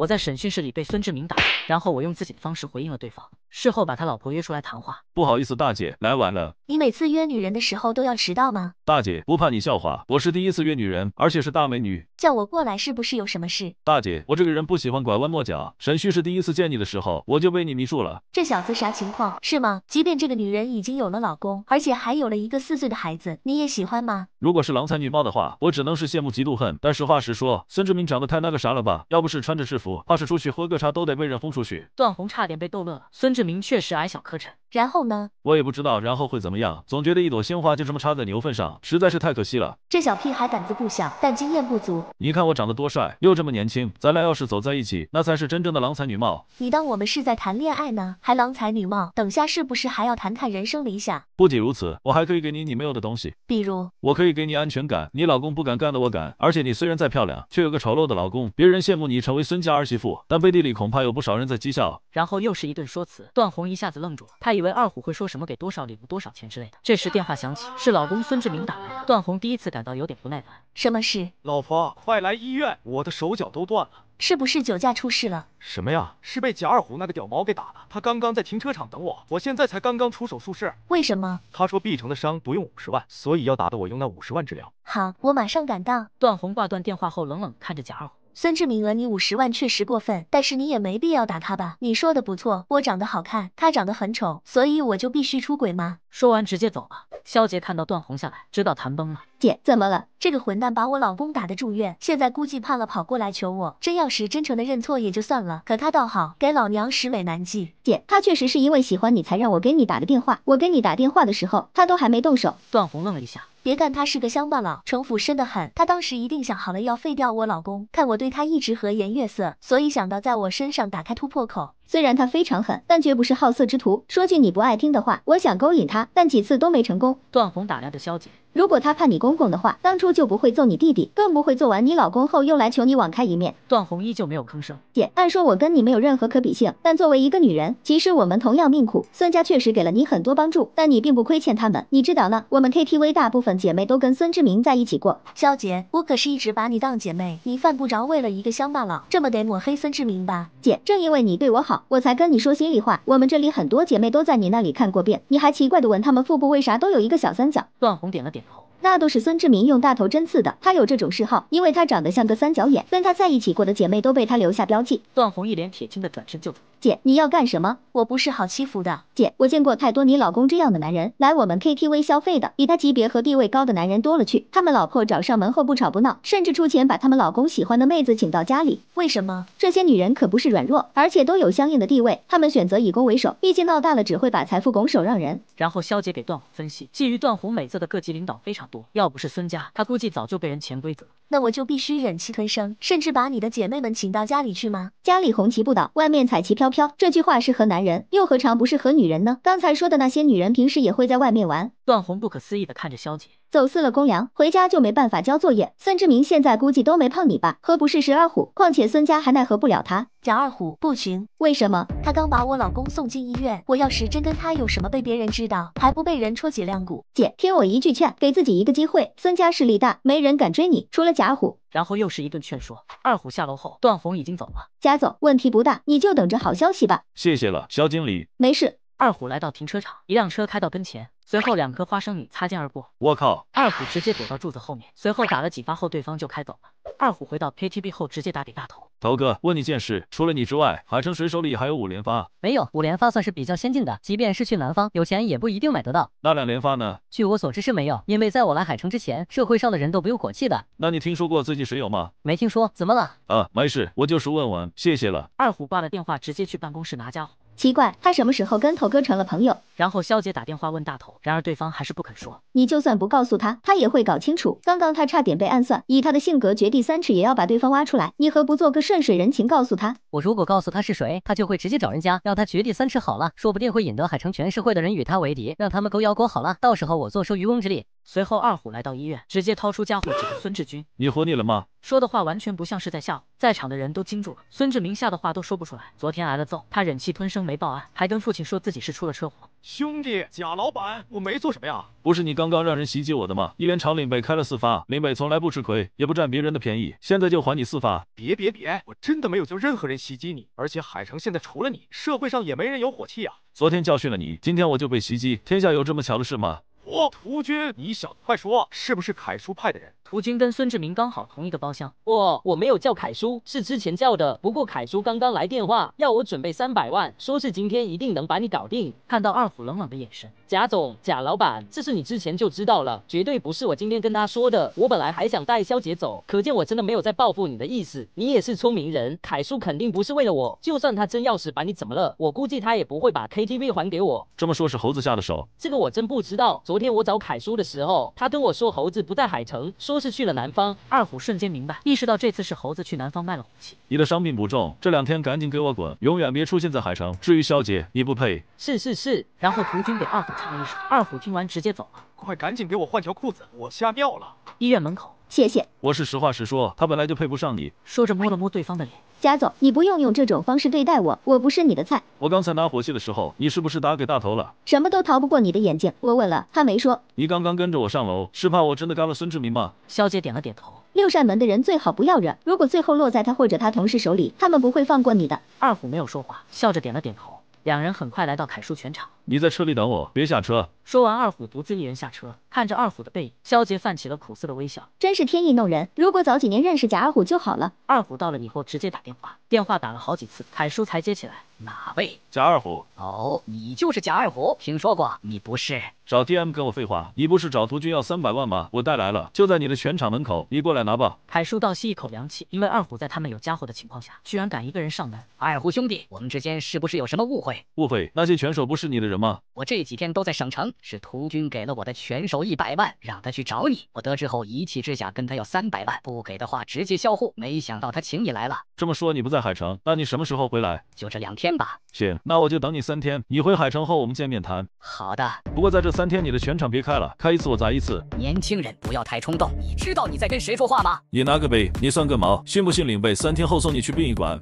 我在审讯室里被孙志明打，然后我用自己的方式回应了对方。事后把他老婆约出来谈话，不好意思，大姐来晚了。你每次约女人的时候都要迟到吗？大姐不怕你笑话，我是第一次约女人，而且是大美女，叫我过来是不是有什么事？大姐，我这个人不喜欢拐弯抹角。沈旭是第一次见你的时候，我就被你迷住了。这小子啥情况？是吗？即便这个女人已经有了老公，而且还有了一个四岁的孩子，你也喜欢吗？如果是郎才女貌的话，我只能是羡慕嫉妒恨。但实话实说，孙志明长得太那个啥了吧？要不是穿着制服，怕是出去喝个茶都得被人轰出去。段红差点被逗乐了。孙志。志明确实矮小磕碜。然后呢？我也不知道，然后会怎么样？总觉得一朵鲜花就这么插在牛粪上，实在是太可惜了。这小屁孩胆子不小，但经验不足。你看我长得多帅，又这么年轻，咱俩要是走在一起，那才是真正的郎才女貌。你当我们是在谈恋爱呢？还郎才女貌？等下是不是还要谈谈人生理想？不仅如此，我还可以给你你没有的东西，比如我可以给你安全感，你老公不敢干的我敢。而且你虽然再漂亮，却有个丑陋的老公，别人羡慕你成为孙家儿媳妇，但背地里恐怕有不少人在讥笑。然后又是一顿说辞，段红一下子愣住了，他。以为二虎会说什么给多少礼物多少钱之类的，这时电话响起，是老公孙志明打的。段红第一次感到有点不耐烦，什么事？老婆，快来医院，我的手脚都断了，是不是酒驾出事了？什么呀？是被贾二虎那个屌毛给打的，他刚刚在停车场等我，我现在才刚刚出手术室。为什么？他说毕城的伤不用五十万，所以要打的我用那五十万治疗。好，我马上赶到。段红挂断电话后，冷冷看着贾二虎。孙志明讹你五十万确实过分，但是你也没必要打他吧？你说的不错，我长得好看，他长得很丑，所以我就必须出轨吗？说完直接走了。肖杰看到段红下来，知道谈崩了。姐，怎么了？这个混蛋把我老公打得住院，现在估计怕了，跑过来求我。真要是真诚的认错也就算了，可他倒好，给老娘十美难计。姐，他确实是因为喜欢你才让我给你打的电话。我给你打电话的时候，他都还没动手。段红愣了一下，别看他是个乡巴佬，城府深得很。他当时一定想好了要废掉我老公，看我对他一直和颜悦色，所以想到在我身上打开突破口。虽然他非常狠，但绝不是好色之徒。说句你不爱听的话，我想勾引他，但几次都没成功。段宏打量着萧姐。如果他怕你公公的话，当初就不会揍你弟弟，更不会揍完你老公后又来求你网开一面。段红依旧没有吭声。姐，按说我跟你没有任何可比性，但作为一个女人，其实我们同样命苦。孙家确实给了你很多帮助，但你并不亏欠他们。你知道呢。我们 K T V 大部分姐妹都跟孙志明在一起过。肖姐，我可是一直把你当姐妹，你犯不着为了一个乡巴佬这么得抹黑孙志明吧？姐，正因为你对我好，我才跟你说心里话。我们这里很多姐妹都在你那里看过遍，你还奇怪的问他们腹部为啥都有一个小三角？段红点了点头。那都是孙志明用大头针刺的，他有这种嗜好，因为他长得像个三角眼，跟他在一起过的姐妹都被他留下标记。段红一脸铁青的转身就走。姐，你要干什么？我不是好欺负的。姐，我见过太多你老公这样的男人来我们 K T V 消费的，比他级别和地位高的男人多了去。他们老婆找上门后不吵不闹，甚至出钱把他们老公喜欢的妹子请到家里。为什么？这些女人可不是软弱，而且都有相应的地位，他们选择以攻为守，毕竟闹大了只会把财富拱手让人。然后肖姐给段红分析，觊觎段红美色的各级领导非常多，要不是孙家，他估计早就被人潜规则那我就必须忍气吞声，甚至把你的姐妹们请到家里去吗？家里红旗不倒，外面彩旗飘。飘这句话适合男人，又何尝不适合女人呢？刚才说的那些女人，平时也会在外面玩。段红不可思议地看着萧姐。走私了公粮，回家就没办法交作业。孙志明现在估计都没碰你吧？何不试试二虎？况且孙家还奈何不了他。贾二虎，不行。为什么？他刚把我老公送进医院，我要是真跟他有什么，被别人知道，还不被人戳脊梁骨？姐，听我一句劝，给自己一个机会。孙家势力大，没人敢追你。除了贾虎，然后又是一顿劝说。二虎下楼后，段红已经走了。贾总，问题不大，你就等着好消息吧。谢谢了，肖经理。没事。二虎来到停车场，一辆车开到跟前，随后两颗花生米擦肩而过。我靠！二虎直接躲到柱子后面，随后打了几发后，对方就开走了。二虎回到 K T B 后，直接打给大头。头哥，问你件事，除了你之外，海城谁手里还有五连发？没有，五连发算是比较先进的，即便是去南方，有钱也不一定买得到。那两连发呢？据我所知是没有，因为在我来海城之前，社会上的人都不用火器的。那你听说过最近谁有吗？没听说，怎么了？啊，没事，我就是问问。谢谢了。二虎挂了电话，直接去办公室拿家伙。奇怪，他什么时候跟头哥成了朋友？然后肖姐打电话问大头，然而对方还是不肯说。你就算不告诉他，他也会搞清楚。刚刚他差点被暗算，以他的性格，掘地三尺也要把对方挖出来。你何不做个顺水人情，告诉他？我如果告诉他是谁，他就会直接找人家，让他掘地三尺。好了，说不定会引得海城全社会的人与他为敌，让他们狗咬狗好了，到时候我坐收渔翁之利。随后，二虎来到医院，直接掏出家伙指着孙志军：“你活腻了吗？”说的话完全不像是在吓唬，在场的人都惊住了。孙志明吓得话都说不出来。昨天挨了揍，他忍气吞声没报案，还跟父亲说自己是出了车祸。兄弟，贾老板，我没做什么呀？不是你刚刚让人袭击我的吗？一连长林北开了四发，林北从来不吃亏，也不占别人的便宜，现在就还你四发。别别别，我真的没有叫任何人袭击你，而且海城现在除了你，社会上也没人有火气啊。昨天教训了你，今天我就被袭击，天下有这么巧的事吗？屠君，你小子快说，是不是凯叔派的人？夫军跟孙志明刚好同一个包厢。我我没有叫凯叔，是之前叫的。不过凯叔刚刚来电话，要我准备三百万，说是今天一定能把你搞定。看到二虎冷冷的眼神，贾总，贾老板，这是你之前就知道了，绝对不是我今天跟他说的。我本来还想带肖姐走，可见我真的没有在报复你的意思。你也是聪明人，凯叔肯定不是为了我。就算他真要死把你怎么了，我估计他也不会把 K T V 还给我。这么说，是猴子下的手？这个我真不知道。昨天我找凯叔的时候，他跟我说猴子不在海城，说。是去了南方，二虎瞬间明白，意识到这次是猴子去南方卖了武器。你的伤病不重，这两天赶紧给我滚，永远别出现在海城。至于小姐，你不配。是是是。然后屠军给二虎唱了一首，二虎听完直接走了。快赶紧给我换条裤子，我吓尿了。医院门口。谢谢，我是实话实说，他本来就配不上你。说着摸了摸对方的脸。贾总，你不用用这种方式对待我，我不是你的菜。我刚才拿火器的时候，你是不是打给大头了？什么都逃不过你的眼睛。我问了，他没说。你刚刚跟着我上楼，是怕我真的干了孙志明吗？肖姐点了点头。六扇门的人最好不要惹，如果最后落在他或者他同事手里，他们不会放过你的。二虎没有说话，笑着点了点头。两人很快来到凯叔全场。你在车里等我，别下车。说完，二虎独自一人下车，看着二虎的背影，肖杰泛起了苦涩的微笑。真是天意弄人，如果早几年认识贾二虎就好了。二虎到了以后直接打电话，电话打了好几次，凯叔才接起来。哪位？贾二虎。哦，你就是贾二虎？听说过。你不是？找 TM 跟我废话。你不是找涂军要三百万吗？我带来了，就在你的全场门口，你过来拿吧。凯叔倒吸一口凉气，因为二虎在他们有家伙的情况下，居然敢一个人上门。二虎兄弟，我们之间是不是有什么误会？误会？那些拳手不是你的人？我这几天都在省城，是屠军给了我的拳手一百万，让他去找你。我得知后一气之下跟他要三百万，不给的话直接销户。没想到他请你来了。这么说你不在海城，那你什么时候回来？就这两天吧。行，那我就等你三天。你回海城后我们见面谈。好的。不过在这三天你的全场别开了，开一次我砸一次。年轻人不要太冲动，你知道你在跟谁说话吗？你拿个杯，你算个毛？信不信领杯？三天后送你去殡仪馆。